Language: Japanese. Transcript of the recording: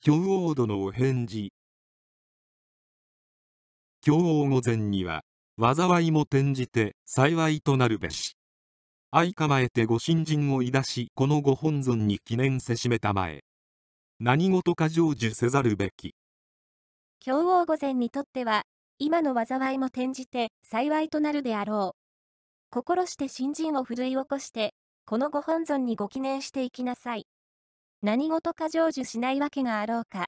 京王殿お返事京王御前には災いも転じて幸いとなるべし相構えてご新人をいだしこのご本尊に記念せしめたまえ何事か成就せざるべき京王御前にとっては今の災いも転じて幸いとなるであろう心して新人を奮い起こしてこのご本尊にご記念していきなさい何事か成就しないわけがあろうか。